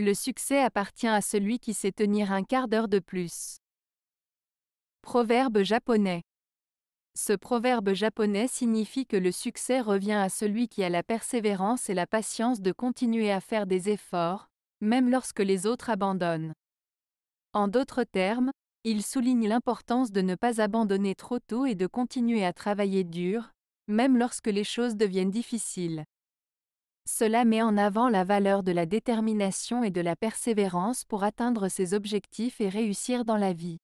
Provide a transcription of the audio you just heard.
Le succès appartient à celui qui sait tenir un quart d'heure de plus. Proverbe japonais. Ce proverbe japonais signifie que le succès revient à celui qui a la persévérance et la patience de continuer à faire des efforts, même lorsque les autres abandonnent. En d'autres termes, il souligne l'importance de ne pas abandonner trop tôt et de continuer à travailler dur, même lorsque les choses deviennent difficiles. Cela met en avant la valeur de la détermination et de la persévérance pour atteindre ses objectifs et réussir dans la vie.